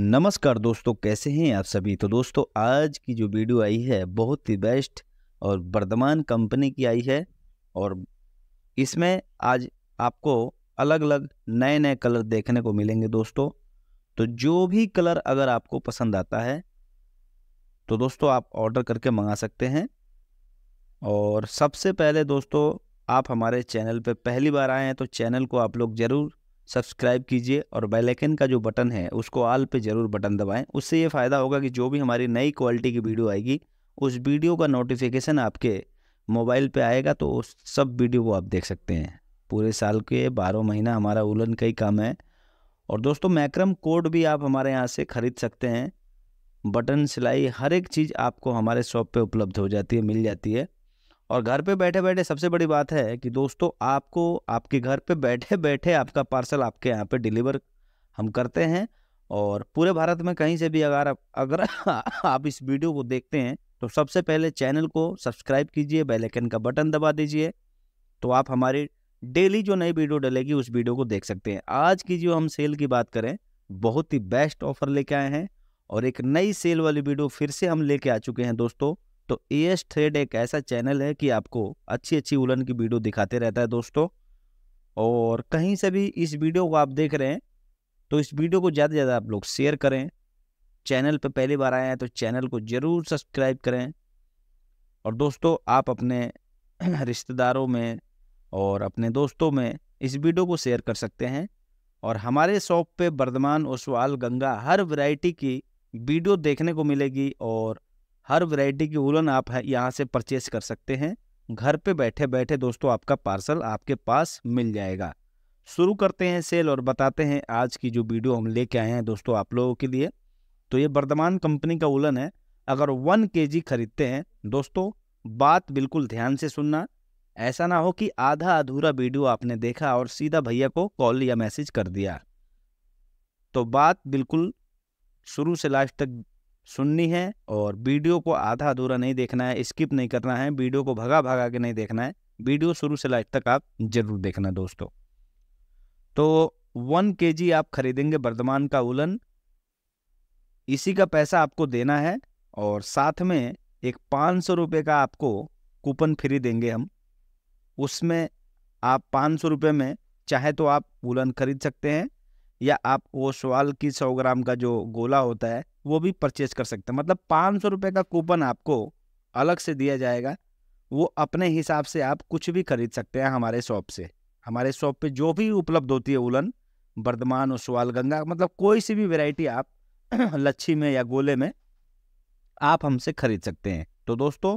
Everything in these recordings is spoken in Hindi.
नमस्कार दोस्तों कैसे हैं आप सभी तो दोस्तों आज की जो वीडियो आई है बहुत ही बेस्ट और वर्धमान कंपनी की आई है और इसमें आज आपको अलग अलग नए नए कलर देखने को मिलेंगे दोस्तों तो जो भी कलर अगर आपको पसंद आता है तो दोस्तों आप ऑर्डर करके मंगा सकते हैं और सबसे पहले दोस्तों आप हमारे चैनल पर पहली बार आए हैं तो चैनल को आप लोग ज़रूर सब्सक्राइब कीजिए और बेल आइकन का जो बटन है उसको आल पे ज़रूर बटन दबाएं उससे ये फ़ायदा होगा कि जो भी हमारी नई क्वालिटी की वीडियो आएगी उस वीडियो का नोटिफिकेशन आपके मोबाइल पे आएगा तो उस सब वीडियो को आप देख सकते हैं पूरे साल के बारह महीना हमारा उलन का ही काम है और दोस्तों मैक्रम कोड भी आप हमारे यहाँ से ख़रीद सकते हैं बटन सिलाई हर एक चीज़ आपको हमारे शॉप पर उपलब्ध हो जाती है मिल जाती है और घर पे बैठे बैठे सबसे बड़ी बात है कि दोस्तों आपको आपके घर पे बैठे बैठे आपका पार्सल आपके यहाँ पे डिलीवर हम करते हैं और पूरे भारत में कहीं से भी अगर आप अगर आप इस वीडियो को देखते हैं तो सबसे पहले चैनल को सब्सक्राइब कीजिए बेल आइकन का बटन दबा दीजिए तो आप हमारी डेली जो नई वीडियो डलेगी उस वीडियो को देख सकते हैं आज की जो हम सेल की बात करें बहुत ही बेस्ट ऑफर लेके आए हैं और एक नई सेल वाली वीडियो फिर से हम लेके आ चुके हैं दोस्तों तो ए एस थ्रेड एक ऐसा चैनल है कि आपको अच्छी अच्छी उलन की वीडियो दिखाते रहता है दोस्तों और कहीं से भी इस वीडियो को आप देख रहे हैं तो इस वीडियो को ज़्यादा से ज़्यादा आप लोग शेयर करें चैनल पर पहली बार आए हैं तो चैनल को ज़रूर सब्सक्राइब करें और दोस्तों आप अपने रिश्तेदारों में और अपने दोस्तों में इस वीडियो को शेयर कर सकते हैं और हमारे शॉप पे वर्धमान ओसवाल गंगा हर वैरायटी की वीडियो देखने को मिलेगी और हर वैरायटी की उलन आप यहाँ से परचेस कर सकते हैं घर पे बैठे बैठे दोस्तों आपका पार्सल आपके पास मिल जाएगा शुरू करते हैं सेल और बताते हैं आज की जो वीडियो हम लेके आए हैं दोस्तों आप लोगों के लिए तो ये वर्धमान कंपनी का उलन है अगर वन के खरीदते हैं दोस्तों बात बिल्कुल ध्यान से सुनना ऐसा ना हो कि आधा अधूरा वीडियो आपने देखा और सीधा भैया को कॉल या मैसेज कर दिया तो बात बिल्कुल शुरू से लास्ट तक सुननी है और वीडियो को आधा अधूरा नहीं देखना है स्किप नहीं करना है वीडियो को भगा भगा के नहीं देखना है वीडियो शुरू से लास्ट तक आप जरूर देखना दोस्तों तो वन के जी आप खरीदेंगे वर्धमान का उलन इसी का पैसा आपको देना है और साथ में एक पाँच सौ रुपये का आपको कूपन फ्री देंगे हम उसमें आप पाँच सौ रुपये में चाहे तो आप उलन खरीद सकते हैं या आप वो सवाल की सौ ग्राम का जो गोला होता है वो भी परचेज कर सकते हैं मतलब पाँच सौ रुपये का कूपन आपको अलग से दिया जाएगा वो अपने हिसाब से आप कुछ भी खरीद सकते हैं हमारे शॉप से हमारे शॉप पे जो भी उपलब्ध होती है उलन वर्धमान और गंगा मतलब कोई सी भी वैरायटी आप लच्छी में या गोले में आप हमसे खरीद सकते हैं तो दोस्तों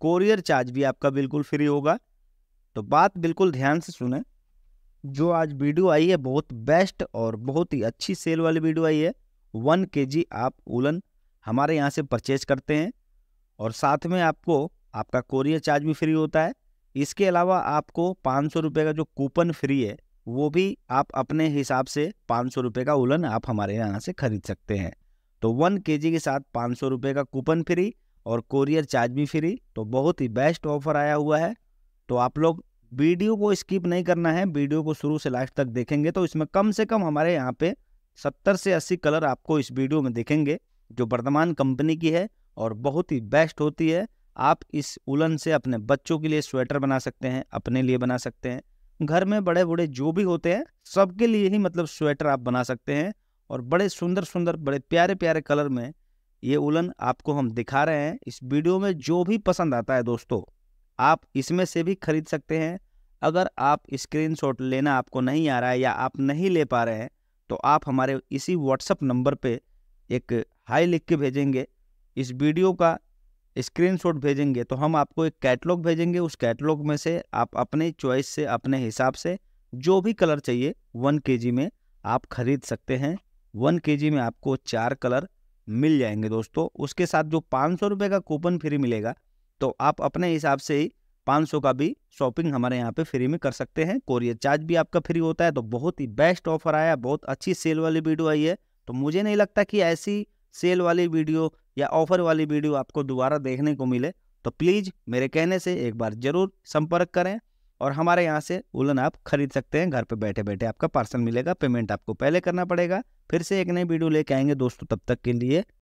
कोरियर चार्ज भी आपका बिल्कुल फ्री होगा तो बात बिल्कुल ध्यान से सुने जो आज वीडियो आई है बहुत बेस्ट और बहुत ही अच्छी सेल वाली वीडियो आई है वन के जी आप उलन हमारे यहाँ से परचेज करते हैं और साथ में आपको आपका कोरियर चार्ज भी फ्री होता है इसके अलावा आपको पाँच सौ रुपये का जो कूपन फ्री है वो भी आप अपने हिसाब से पाँच सौ का उलन आप हमारे यहाँ से खरीद सकते हैं तो वन के जी के साथ पाँच सौ का कूपन फ्री और कोरियर चार्ज भी फ्री तो बहुत ही बेस्ट ऑफर आया हुआ है तो आप लोग वीडियो को स्किप नहीं करना है वीडियो को शुरू से लास्ट तक देखेंगे तो इसमें कम से कम हमारे यहाँ पे सत्तर से अस्सी कलर आपको इस वीडियो में देखेंगे जो वर्तमान कंपनी की है और बहुत ही बेस्ट होती है आप इस उलन से अपने बच्चों के लिए स्वेटर बना सकते हैं अपने लिए बना सकते हैं घर में बड़े बूढ़े जो भी होते हैं सबके लिए ही मतलब स्वेटर आप बना सकते हैं और बड़े सुंदर सुंदर बड़े प्यारे प्यारे कलर में ये उलन आपको हम दिखा रहे हैं इस वीडियो में जो भी पसंद आता है दोस्तों आप इसमें से भी खरीद सकते हैं अगर आप स्क्रीनशॉट लेना आपको नहीं आ रहा है या आप नहीं ले पा रहे हैं तो आप हमारे इसी व्हाट्सअप नंबर पे एक हाई लिख के भेजेंगे इस वीडियो का स्क्रीनशॉट भेजेंगे तो हम आपको एक कैटलॉग भेजेंगे उस कैटलॉग में से आप अपने चॉइस से अपने हिसाब से जो भी कलर चाहिए वन के में आप खरीद सकते हैं वन के में आपको चार कलर मिल जाएंगे दोस्तों उसके साथ जो पाँच सौ रुपये का कूपन फ्री मिलेगा तो आप अपने हिसाब से ही पाँच सौ का भी शॉपिंग हमारे यहाँ पे फ्री में कर सकते हैं कोरियर चार्ज भी आपका फ्री होता है तो बहुत ही बेस्ट ऑफर आया बहुत अच्छी सेल वाली वीडियो आई है तो मुझे नहीं लगता कि ऐसी सेल वाली वीडियो या ऑफर वाली वीडियो आपको दोबारा देखने को मिले तो प्लीज़ मेरे कहने से एक बार ज़रूर संपर्क करें और हमारे यहाँ से उलन आप खरीद सकते हैं घर पे बैठे बैठे आपका पार्सल मिलेगा पेमेंट आपको पहले करना पड़ेगा फिर से एक नई वीडियो लेके आएंगे दोस्तों तब तक के लिए